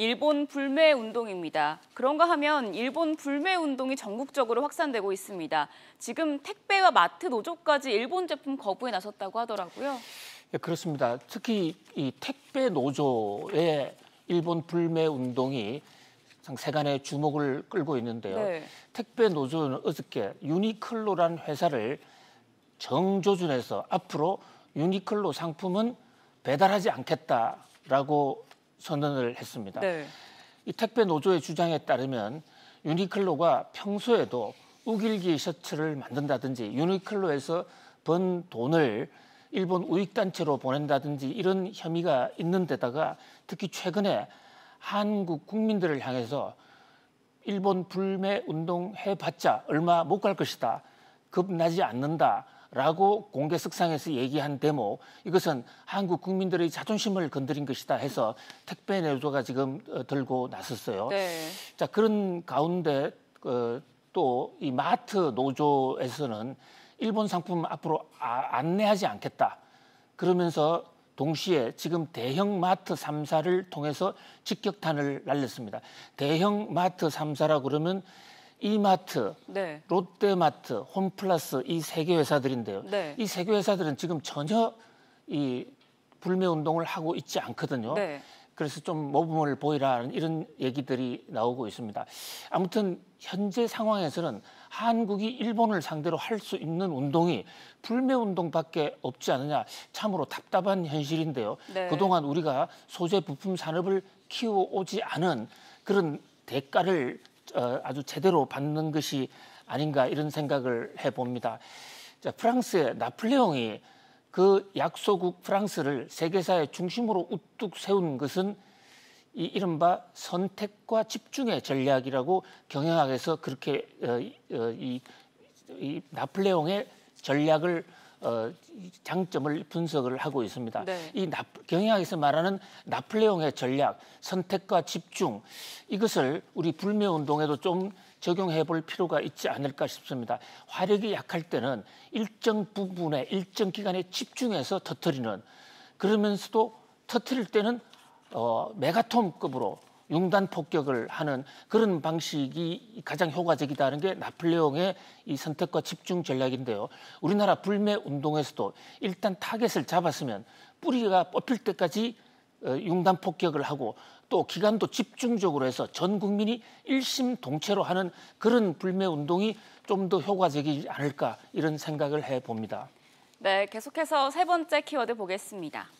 일본 불매 운동입니다. 그런가 하면 일본 불매 운동이 전국적으로 확산되고 있습니다. 지금 택배와 마트 노조까지 일본 제품 거부에 나섰다고 하더라고요. 예, 그렇습니다. 특히 이 택배 노조의 일본 불매 운동이 세간의 주목을 끌고 있는데요. 네. 택배 노조는 어저께 유니클로라는 회사를 정조준에서 앞으로 유니클로 상품은 배달하지 않겠다라고 선언을 했습니다. 네. 이 택배 노조의 주장에 따르면 유니클로가 평소에도 우길기 셔츠를 만든다든지 유니클로에서 번 돈을 일본 우익단체로 보낸다든지 이런 혐의가 있는 데다가 특히 최근에 한국 국민들을 향해서 일본 불매 운동 해봤자 얼마 못 갈 것이다. 겁나지 않는다. 라고 공개 석상에서 얘기한 대목 이것은 한국 국민들의 자존심을 건드린 것이다 해서 택배 내조가 지금 어, 들고 나섰어요. 네. 자 그런 가운데 어, 또이 마트 노조에서는 일본 상품 앞으로 아, 안내하지 않겠다 그러면서 동시에 지금 대형 마트 3사를 통해서 직격탄을 날렸습니다. 대형 마트 3사라 그러면 이마트, 네. 롯데마트, 홈플러스 이 세 개 회사들인데요. 네. 이세 개 회사들은 지금 전혀 이 불매 운동을 하고 있지 않거든요. 네. 그래서 좀 모범을 보이라는 이런 얘기들이 나오고 있습니다. 아무튼 현재 상황에서는 한국이 일본을 상대로 할 수 있는 운동이 불매 운동밖에 없지 않느냐 참으로 답답한 현실인데요. 네. 그동안 우리가 소재 부품 산업을 키워오지 않은 그런 대가를 어, 아주 제대로 받는 것이 아닌가 이런 생각을 해봅니다. 자, 프랑스의 나폴레옹이 그 약소국 프랑스를 세계사의 중심으로 우뚝 세운 것은 이 이른바 선택과 집중의 전략이라고 경영학에서 그렇게 어, 어, 이, 이 나폴레옹의 전략을 어, 장점을 분석을 하고 있습니다. 네. 이 나, 경영학에서 말하는 나폴레옹의 전략, 선택과 집중 이것을 우리 불매 운동에도 좀 적용해 볼 필요가 있지 않을까 싶습니다. 화력이 약할 때는 일정 부분에 일정 기간에 집중해서 터트리는 그러면서도 터트릴 때는 어, 메가톤급으로 융단 폭격을 하는 그런 방식이 가장 효과적이다는 게 나폴레옹의 이 선택과 집중 전략인데요. 우리나라 불매 운동에서도 일단 타겟을 잡았으면 뿌리가 뽑힐 때까지 어, 융단 폭격을 하고 또 기간도 집중적으로 해서 전 국민이 일심동체로 하는 그런 불매 운동이 좀 더 효과적이지 않을까 이런 생각을 해 봅니다. 네, 계속해서 세 번째 키워드 보겠습니다.